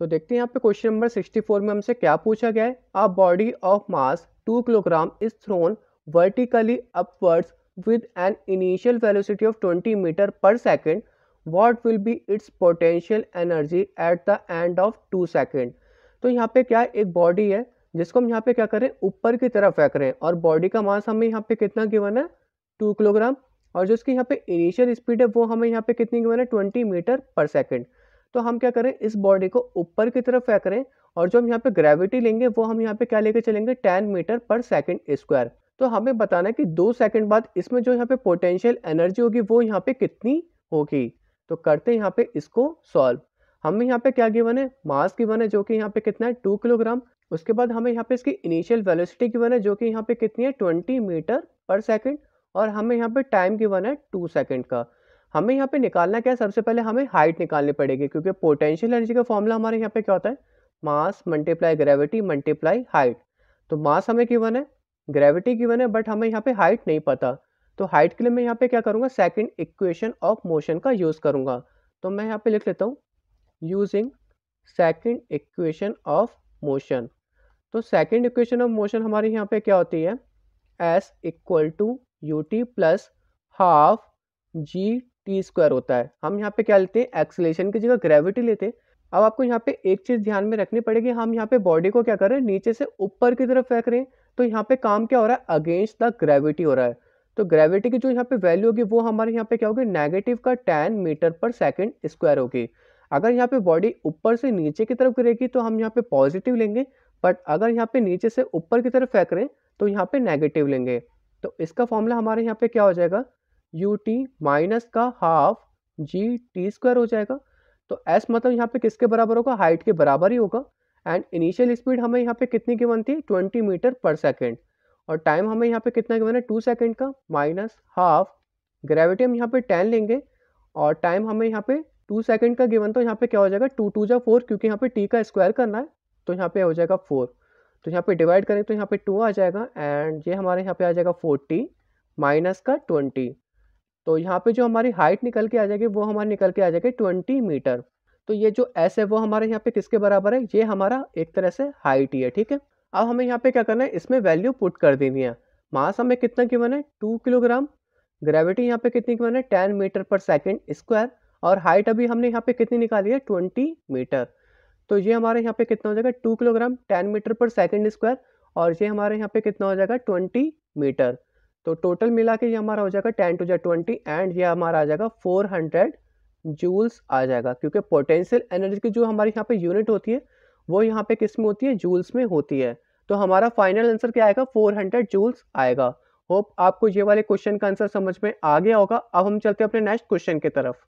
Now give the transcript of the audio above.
तो देखते हैं यहाँ पे क्वेश्चन नंबर 64 में हमसे क्या पूछा गया है a body of mass 2 kilogram is thrown vertically upwards with an initial velocity of 20 metre per second what will be its potential energy at the end of two second तो यहाँ पे क्या एक बॉडी है जिसको हम यहाँ पे क्या करें ऊपर की तरफ फेंक रहे हैं और बॉडी का मास हमें यहाँ पे कितना गिवन है टू किलोग्राम और जो इसकी यहाँ पे इनिशियल स्पीड है वो हमें यहाँ पे कितनी गिवन है ट्वेंटी मीटर पर सेकेंड तो हम क्या करें इस बॉडी को ऊपर की तरफ क्या करें और जो हम यहाँ पे ग्रेविटी लेंगे वो हम यहाँ पे क्या लेके चलेंगे ten metre per second square तो हमें बताना है कि दो सेकंड बाद इसमें जो यहाँ पे पोटेंशियल एनर्जी होगी वो यहाँ पे कितनी होगी तो करते हैं यहाँ पे इसको सॉल्व हमें यहाँ पे क्या गिवन है मास गिवन है जो कि यहाँ पे कितना है टू किलोग्राम उसके बाद हमें यहाँ पे इसकी इनिशियल वेलोसिटी गिवन है जो कि यहाँ पे कितनी है ट्वेंटी मीटर पर सेकेंड और हमें यहाँ पे टाइम गिवन है टू सेकेंड का हमें यहाँ पे निकालना क्या है सबसे पहले हमें हाइट निकालनी पड़ेगी क्योंकि पोटेंशियल एनर्जी का फॉर्मूला हमारे यहाँ पे क्या होता है mass multiply gravity multiply height तो मास हमें गिवन है ग्रेविटी गिवन है बट हमें यहाँ पे हाइट नहीं पता तो हाइट के लिए मैं यहाँ पे क्या करूँगा सेकेंड इक्वेशन ऑफ मोशन का यूज़ करूँगा तो मैं यहाँ पे लिख लेता हूँ using second equation of motion तो सेकेंड इक्वेशन ऑफ मोशन हमारे यहाँ पे क्या होती है S equal to U T plus half G T square होता है हम यहाँ पे क्या लेते हैं एक्सलेशन की जगह ग्रेविटी लेते हैं अब आपको यहाँ पे एक चीज़ ध्यान में रखनी पड़ेगी हम यहाँ पे बॉडी को क्या कर रहे हैं नीचे से ऊपर की तरफ फेंक रहे हैं तो यहाँ पे काम क्या हो रहा है अगेंस्ट द ग्रेविटी हो रहा है तो ग्रेविटी की जो यहाँ पे वैल्यू होगी वो हमारे यहाँ पे क्या होगी नेगेटिव का ten metre per second square होगी अगर यहाँ पे बॉडी ऊपर से नीचे की तरफ गिरेगी तो हम यहाँ पे पॉजिटिव लेंगे बट अगर यहाँ पे नीचे से ऊपर की तरफ फेंक रहे हैं तो यहाँ पे नेगेटिव लेंगे तो इसका फॉर्मूला हमारे यहाँ पे क्या हो जाएगा यू टी माइनस का हाफ जी टी स्क्वायर हो जाएगा तो एस मतलब यहाँ पे किसके बराबर होगा हाइट के बराबर ही होगा एंड इनिशियल स्पीड हमें यहाँ पे कितनी गिवन थी ट्वेंटी मीटर पर सेकेंड और टाइम हमें यहाँ पे कितना गिवन है टू सेकेंड का माइनस हाफ ग्रेविटी हम यहाँ पे टेन लेंगे और टाइम हमें यहाँ पे टू सेकेंड का गिवन तो यहाँ पे क्या हो जाएगा टू टू जा फोर क्योंकि यहाँ पे टी का स्क्वायर करना है तो यहाँ पे हो जाएगा फोर तो यहाँ पे डिवाइड करें तो यहाँ पे टू आ जाएगा एंड ये हमारे यहाँ पे आ जाएगा फोर्टी माइनस का ट्वेंटी तो यहाँ पे जो हमारी हाइट निकल के आ जाएगी वो हमारी निकल के आ जाएगी ट्वेंटी मीटर तो ये जो एस है वो हमारे यहाँ पे किसके बराबर है ये हमारा एक तरह से हाइट ही है ठीक है अब हमें यहाँ पे क्या करना है इसमें वैल्यू पुट कर देनी है मास हमें कितना गिवन है टू किलोग्राम ग्रेविटी यहाँ पे कितनी की है ten metre per second square और हाइट अभी हमने यहाँ पे कितनी निकाली है ट्वेंटी मीटर तो ये हमारे यहाँ पे कितना हो जाएगा two kilogram ten metre per second square और ये हमारे यहाँ पे कितना हो जाएगा ट्वेंटी मीटर तो टोटल मिला के ये हमारा हो जाएगा टेन टू जै ट्वेंटी एंड ये हमारा आ जाएगा फोर हंड्रेड जूल्स आ जाएगा क्योंकि पोटेंशियल एनर्जी की जो हमारी यहाँ पे यूनिट होती है वो यहाँ पे किस में होती है जूल्स में होती है तो हमारा फाइनल आंसर क्या आएगा फोर हंड्रेड जूल्स आएगा होप आपको ये वाले क्वेश्चन का आंसर समझ में आ गया होगा अब हम चलते हैं अपने नेक्स्ट क्वेश्चन की तरफ